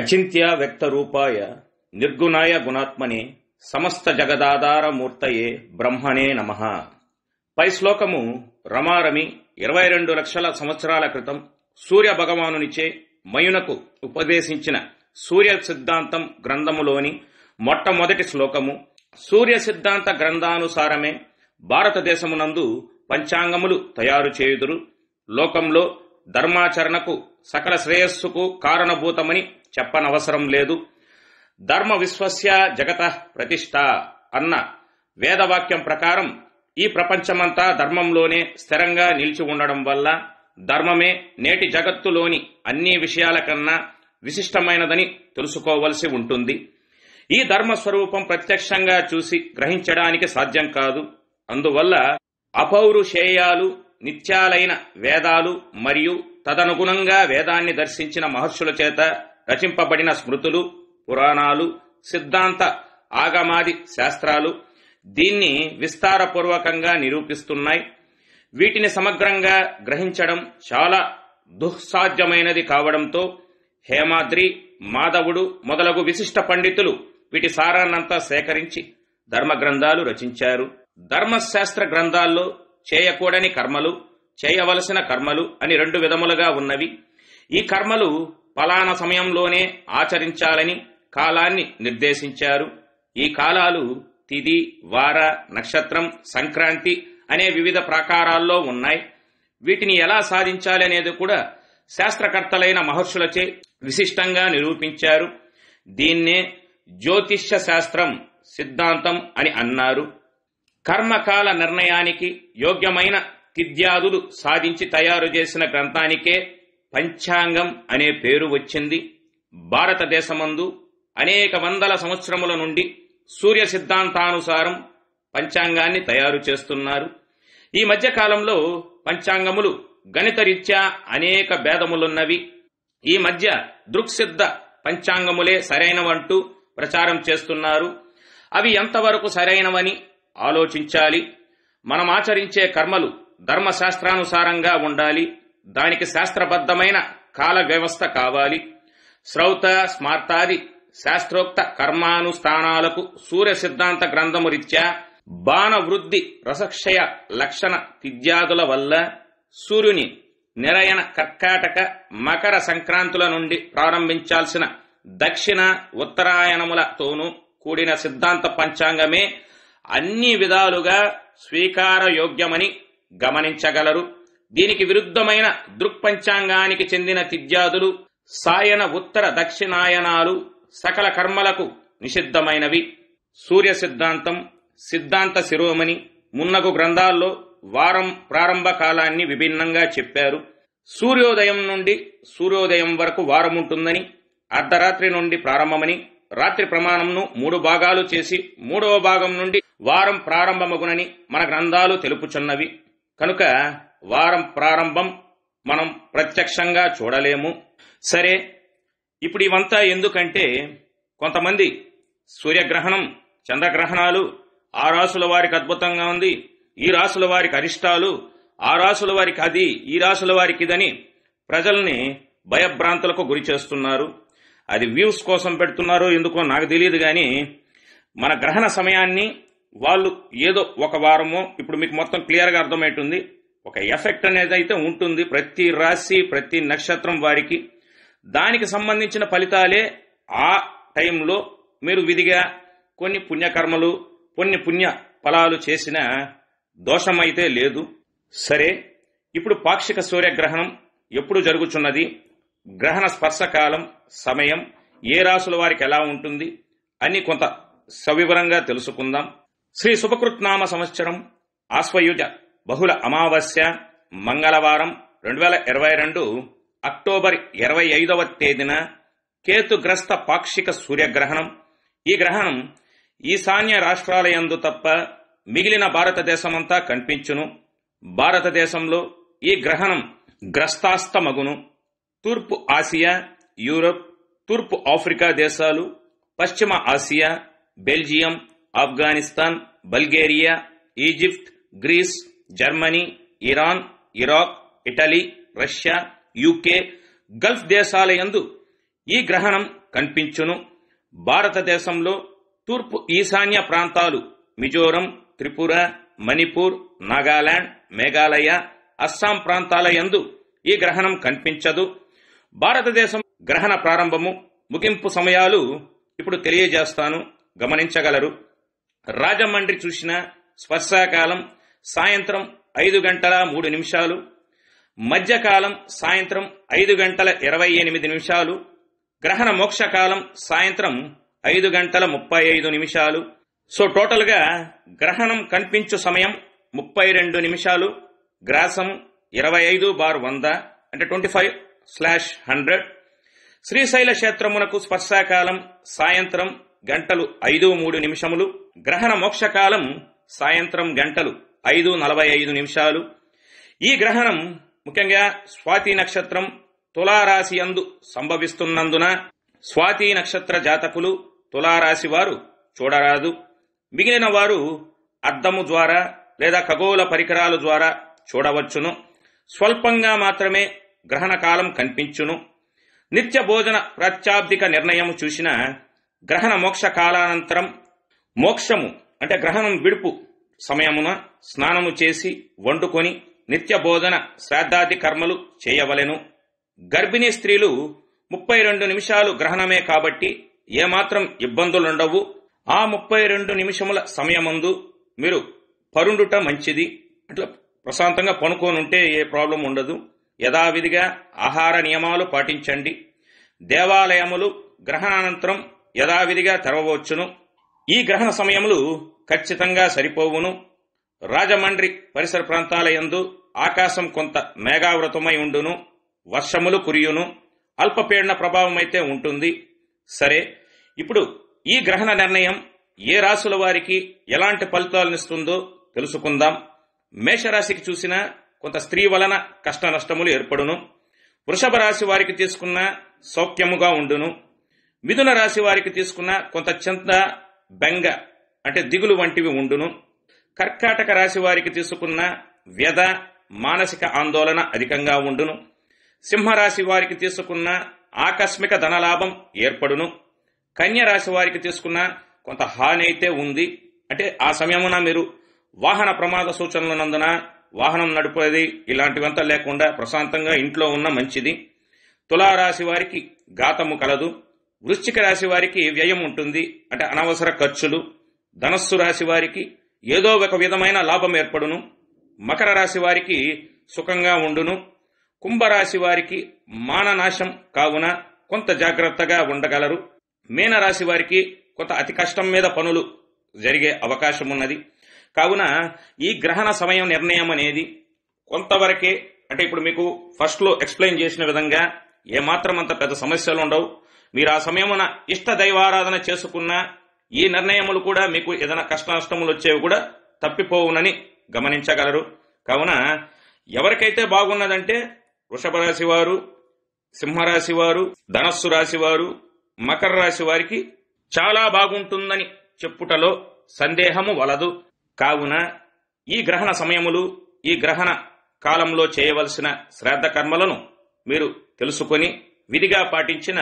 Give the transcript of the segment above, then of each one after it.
అచింత్య రూపాయ నిర్గుణాయ గుణాత్మని సమస్త జగదాధారమూర్తయే బ్రహ్మణే నమ పై శ్లోకము రమారమి ఇరవై రెండు లక్షల సంవత్సరాల క్రితం సూర్య భగవానునిచే మయునకు ఉపదేశించిన సూర్య సిద్ధాంతం గ్రంథములోని మొట్టమొదటి శ్లోకము సూర్య సిద్ధాంత గ్రంథానుసారమే భారతదేశమునందు పంచాంగములు తయారు చేయుదురు లోకంలో ధర్మాచరణకు సకల శ్రేయస్సుకు కారణభూతమని చెప్పనవసరం లేదు ధర్మ విశ్వస్య జగత ప్రతిష్ట అన్న వేదవాక్యం ప్రకారం ఈ ప్రపంచమంతా ధర్మంలోనే స్థిరంగా నిలిచి ఉండడం వల్ల ధర్మమే నేటి జగత్తులోని అన్ని విషయాల కన్నా విశిష్టమైనదని తెలుసుకోవలసి ఉంటుంది ఈ ధర్మ స్వరూపం ప్రత్యక్షంగా చూసి గ్రహించడానికి సాధ్యం కాదు అందువల్ల అపౌరుషేయాలు నిత్యాలైన వేదాలు మరియు తదనుగుణంగా వేదాన్ని దర్శించిన మహర్షుల చేత రచింపబడిన స్మృతులు పురాణాలు సిద్ధాంత ఆగమాది శాస్త్రాలు దీన్ని విస్తారపూర్వకంగా నిరూపిస్తున్నాయి వీటిని సమగ్రంగా గ్రహించడం చాలా దుస్సాధ్యమైనది కావడంతో హేమాద్రి మాధవుడు మొదలగు విశిష్ట పండితులు వీటి సారాన్నంతా సేకరించి ధర్మగ్రంథాలు రచించారు ధర్మశాస్త్ర గ్రంథాల్లో చేయకూడని కర్మలు చేయవలసిన కర్మలు అని రెండు విధములుగా ఉన్నవి ఈ కర్మలు పలానా సమయంలోనే ఆచరించాలని కాలాన్ని నిర్దేశించారు ఈ కాలాలు తిది వార నక్షత్రం సంక్రాంతి అనే వివిధ ప్రాకారాల్లో ఉన్నాయి వీటిని ఎలా సాధించాలి అనేది కూడా శాస్త్రకర్తలైన మహర్షులచే విశిష్టంగా నిరూపించారు దీన్నే జ్యోతిష్య శాస్త్రం సిద్ధాంతం అని అన్నారు కర్మకాల నిర్ణయానికి యోగ్యమైన తిద్యాదులు సాధించి తయారు చేసిన గ్రంథానికే పంచాంగం అనే పేరు వచ్చింది భారతదేశమందు అనేక వందల సంవత్సరముల నుండి సూర్య సిద్ధాంతానుసారం పంచాంగాన్ని తయారు చేస్తున్నారు ఈ మధ్యకాలంలో పంచాంగములు గణితరీత్యా అనేక భేదములున్నవి ఈ మధ్య దృక్సిద్ధ పంచాంగములే సరైనవంటూ ప్రచారం చేస్తున్నారు అవి ఎంతవరకు సరైనవని ఆలోచించాలి మనం ఆచరించే కర్మలు ధర్మశాస్త్రానుసారంగా ఉండాలి దానికి శాస్త్రబద్ధమైన కాల వ్యవస్థ కావాలి శ్రౌత స్మార్తాది శాస్త్రోక్త కర్మానుష్ఠానాలకు సూర్య సిద్ధాంత గ్రంథము రీత్యా బాణవృద్ధి రసక్షయ లక్షణ తిద్యాదుల వల్ల సూర్యుని నిరయన కర్కాటక మకర సంక్రాంతుల నుండి ప్రారంభించాల్సిన దక్షిణ ఉత్తరాయణములతోనూ కూడిన సిద్ధాంత పంచాంగమే అన్ని విధాలుగా స్వీకారయోగ్యమని గమనించగలరు దీనికి విరుద్ధమైన దృక్పంచాంగానికి చెందిన తిద్యాదులు సాయన ఉత్తర దక్షిణాయనాలు సకల కర్మలకు నిషిద్ధమైనవి సూర్య సిద్ధాంతం సిద్ధాంత శిరోమణి మున్నగు గ్రంథాల్లో వారం ప్రారంభ కాలాన్ని విభిన్నంగా చెప్పారు సూర్యోదయం నుండి సూర్యోదయం వరకు వారం ఉంటుందని అర్ధరాత్రి నుండి ప్రారంభమని రాత్రి ప్రమాణంను మూడు భాగాలు చేసి మూడవ భాగం నుండి వారం ప్రారంభమగునని మన గ్రంథాలు తెలుపుచున్నవి కనుక వారం ప్రారంభం మనం ప్రత్యక్షంగా చూడలేము సరే ఇప్పుడు ఇవంతా ఎందుకంటే కొంతమంది సూర్యగ్రహణం చంద్రగ్రహణాలు ఆ రాసుల వారికి అద్భుతంగా ఉంది ఈ రాసుల వారికి అరిష్టాలు ఆ రాసుల వారికి అది ఈ రాసుల వారికి ఇదని ప్రజల్ని భయభ్రాంతులకు గురి చేస్తున్నారు అది వ్యూస్ కోసం పెడుతున్నారు ఎందుకో నాకు తెలియదు కానీ మన గ్రహణ సమయాన్ని వాళ్ళు ఏదో ఒక వారమో ఇప్పుడు మీకు మొత్తం క్లియర్గా అర్థమవుతుంది ఒక ఎఫెక్ట్ అనేది అయితే ఉంటుంది ప్రతి రాశి ప్రతి నక్షత్రం వారికి దానికి సంబంధించిన ఫలితాలే ఆ టైంలో మీరు విధిగా కొన్ని పుణ్యకర్మలు కొన్ని పుణ్య ఫలాలు చేసిన దోషమైతే లేదు సరే ఇప్పుడు పాక్షిక సూర్యగ్రహణం ఎప్పుడు జరుగుచున్నది గ్రహణ స్పర్శకాలం సమయం ఏ రాసుల వారికి ఎలా ఉంటుంది అని కొంత సవివరంగా తెలుసుకుందాం శ్రీ సుభకృత్నామ సంవత్సరం ఆశ్వయుజ బహుళ అమావాస్య మంగళవారం రెండు వేల ఇరవై రెండు అక్టోబర్ ఇరవై ఐదవ తేదీన కేతుగ్రస్త పాక్షిక సూర్యగ్రహణం ఈ గ్రహణం ఈశాన్య రాష్ట్రాలయందు తప్ప మిగిలిన భారతదేశమంతా కనిపించును భారతదేశంలో ఈ గ్రహణం గ్రస్తాస్తమగును తూర్పు ఆసియా యూరప్ తూర్పు ఆఫ్రికా దేశాలు పశ్చిమ Asia Belgium Afghanistan Bulgaria Egypt Greece Germany Iran Iraq Italy Russia UK Gulf దేశాల యందు ఈ గ్రహణం కనిపించును భారతదేశంలో తూర్పు ఈశాన్య ప్రాంతాలు మిజోరం త్రిపుర మణిపూర్ నాగాలాండ్ మేఘాలయ అస్సాం ప్రాంతాల యందు ఈ గ్రహణం కనిపించదు భారతదేశం గ్రహణ ప్రారంభము ముగింపు సమయాలు ఇప్పుడు తెలియజేస్తాను గమనించగలరు రాజమండ్రి చూసిన స్పర్శాకాలం సాయంత్రం ఐదు గంటల మూడు నిమిషాలు మధ్యకాలం సాయంత్రం ఐదు గంటల ఇరవై ఎనిమిది నిమిషాలు గ్రహణ మోక్షకాలం సాయంత్రం ఐదు గంటల ముప్పై ఐదు నిమిషాలు సో టోటల్గా గ్రహణం కనిపించు సమయం ముప్పై రెండు నిమిషాలు గ్రాసం ఇరవై ఐదు బార్ వంద అంటే ట్వంటీ ఫైవ్ స్లాష్ హండ్రెడ్ శ్రీశైల క్షేత్రమునకు స్పర్శాకాలం సాయంత్రం గంటలు ఐదు మూడు నిమిషములు గ్రహణ మోక్షకాలం సాయంత్రం గంటలు ఐదు నలభై ఐదు నిమిషాలు ఈ గ్రహణం ముఖ్యంగా స్వాతి నక్షత్రం తులారాశి అందు సంభవిస్తున్నందున స్వాతి నక్షత్ర జాతకులు తులారాశి వారు చూడరాదు మిగిలిన వారు అద్దము ద్వారా లేదా ఖగోళ పరికరాల ద్వారా చూడవచ్చును స్వల్పంగా మాత్రమే గ్రహణ కాలం కనిపించును నిత్య భోజన ప్రత్యాబ్దిక నిర్ణయం చూసిన గ్రహణ మోక్ష కాలానంతరం మోక్షము అంటే గ్రహణం విడుపు సమయమున స్నానము చేసి వండుకొని నిత్య భోజన శ్రాద్ధాది కర్మలు చేయవలెను గర్భిణీ స్త్రీలు ముప్పై రెండు నిమిషాలు గ్రహణమే కాబట్టి ఏమాత్రం ఇబ్బందులుండవు ఆ ముప్పై రెండు నిమిషముల సమయమందు మీరు పరుండుట మంచిది అట్లా ప్రశాంతంగా పనుకోనుంటే ఏ ప్రాబ్లం ఉండదు యథావిధిగా ఆహార నియమాలు పాటించండి దేవాలయములు గ్రహణానంతరం యథావిధిగా తెరవవచ్చును ఈ గ్రహణ సమయములు ఖచ్చితంగా సరిపోవును రాజమండ్రి పరిసర ప్రాంతాల యందు ఆకాశం కొంత మేఘావృతమై ఉండును వర్షములు కురియును అల్పపీడన ప్రభావమైతే ఉంటుంది సరే ఇప్పుడు ఈ గ్రహణ నిర్ణయం ఏ రాసుల వారికి ఎలాంటి ఫలితాలనిస్తుందో తెలుసుకుందాం మేషరాశికి చూసిన కొంత స్త్రీ వలన కష్ట నష్టములు ఏర్పడును వృషభ రాశి వారికి తీసుకున్న సౌఖ్యముగా ఉండును మిథున రాశి వారికి తీసుకున్న కొంత చింత బెంగ అంటే దిగులు వంటివి ఉండును కర్కాటక రాశి వారికి తీసుకున్న వ్యధ మానసిక ఆందోళన అధికంగా ఉండును సింహరాశి వారికి తీసుకున్న ఆకస్మిక ధనలాభం ఏర్పడును కన్య రాశి వారికి తీసుకున్న కొంత హాని అయితే ఉంది అంటే ఆ సమయమున మీరు వాహన ప్రమాద నందున వాహనం నడిపేది ఇలాంటివంతా లేకుండా ప్రశాంతంగా ఇంట్లో ఉన్న మంచిది తులారాశి వారికి ఘాతము కలదు వృశ్చిక రాశి వారికి వ్యయం ఉంటుంది అంటే అనవసర ఖర్చులు ధనస్సు రాశి వారికి ఏదో ఒక విధమైన లాభం ఏర్పడును మకర రాశి వారికి సుఖంగా ఉండును కుంభరాశి వారికి మాననాశం కావున కొంత జాగ్రత్తగా ఉండగలరు మీనరాశి వారికి కొంత అతి కష్టం మీద పనులు జరిగే అవకాశం ఉన్నది కావున ఈ గ్రహణ సమయం నిర్ణయం అనేది కొంతవరకే అంటే ఇప్పుడు మీకు ఫస్ట్లో ఎక్స్ప్లెయిన్ చేసిన విధంగా ఏమాత్రం అంత పెద్ద సమస్యలు ఉండవు మీరు ఆ సమయమున ఇష్ట దైవారాధన చేసుకున్నా ఈ నిర్ణయములు కూడా మీకు ఏదైనా కష్ట నష్టములు వచ్చేవి కూడా తప్పిపోవునని గమనించగలరు కావున ఎవరికైతే బాగున్నదంటే వృషభ రాశి వారు సింహరాశి వారు ధనస్సు రాశి వారు మకర రాశి వారికి చాలా బాగుంటుందని చెప్పుటలో సందేహము వలదు కావున ఈ గ్రహణ సమయములు ఈ గ్రహణ కాలంలో చేయవలసిన శ్రాద్ధ కర్మలను మీరు తెలుసుకొని విధిగా పాటించిన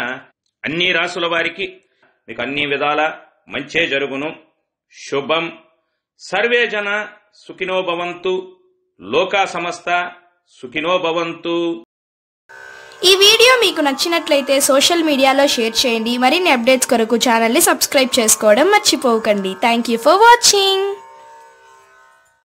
అన్ని రాసుల వారికి మీకు అన్ని విధాల మంచే జరుగును శుభం సర్వే జన సుఖినో భవంతు లోకా సమస్త సుఖినో భవంతు ఈ వీడియో మీకు నచ్చినట్లయితే సోషల్ మీడియాలో షేర్ చేయండి మరిన్ని అప్డేట్స్ కొరకు ఛానల్ని సబ్స్క్రైబ్ చేసుకోవడం మర్చిపోకండి థ్యాంక్ యూ ఫర్ వాచింగ్